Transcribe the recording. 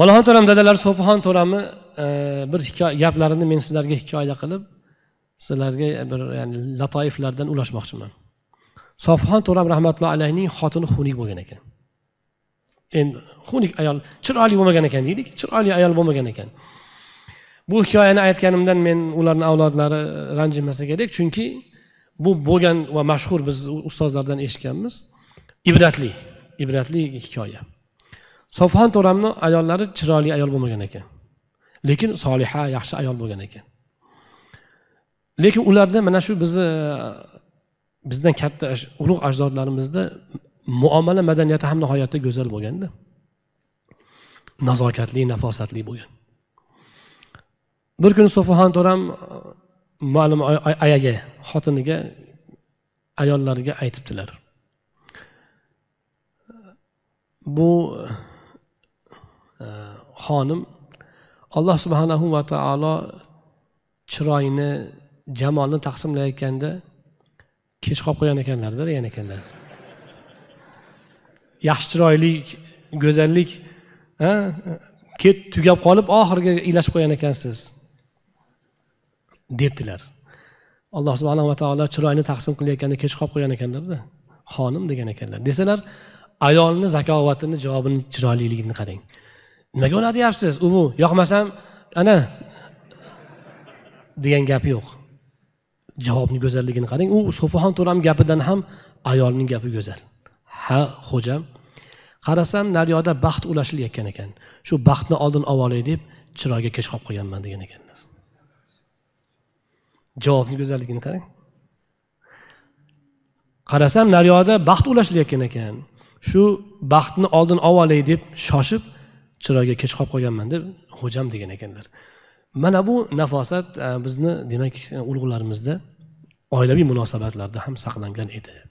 valaxon to'ram dadalar so'fixon to'ramni e, bir gaplarini men sizlarga hikoya qilib sizlarga bir ya'ni latoiflardan ulashmoqchiman sofixon to'ram rahmatullohi alayhining xotini xunuk bo'lgan ekan endi xunuk ayol chiroyli bo'lmagan ekan deylik chiroyli ayol bo'lmagan ekan bu hikoyani aytganimdan men ularni avlodlari ranjimasa kerak chunki bu bo'lgan va mashhur biz ustozlardan eshitganmiz ibratli ibratli hikoya sofon to'ramni ayollari chiroyli ayol bo'lmagan ekan lekin soliha yaxshi ayol bo'lgan ekan lekin ularda mana shu bizni bizdan katta ulug' ajdodlarimizda muomala madaniyati ham nihoyatda go'zal bo'lganda nazokatli nafosatli bo'lgan bir kuni so'faxon to'ram e, ma'lum ayaga xotiniga ayollarga aytibdilar bu xonim alloh subhanahu va taolo chiroyni jamolni taqsimlayotganda kech qolib qolgan ekanlarda degan ekanlar yaxshi chiroyli go'zallik ket tugab qolib oxiriga ilashib qo'ygan ekansiz debdilar alloh va taolo chiroyni taqsim qilayotganda kech qolib qolgan ekanlarda xonim degan ekanlar desalar ayolni zakovatini javobini chiroyliligini qarang nimaga unatyapsiz u bu yoqmasam ana degan gap yo'q javobni go'zalligini qarang u so'faxon to'ram gapidan ham ayolning gapi go'zal ha xo'jam qarasam naryoqda baxt ulashilayotgan ekan shu baxtni oldin olay deb chiroyga kech qolib qolganman degan ekanlar javobni go'zalligini qarang qarasam naryoqda baxt ulashilayotgan ekan shu baxtni oldin olay deb shoshib chiroyga kech qolib qolganman deb xo'jam degan ekanlar mana bu nafosat e, bizni demak e, ulug'larimizda oilaviy munosabatlarda ham saqlangan edi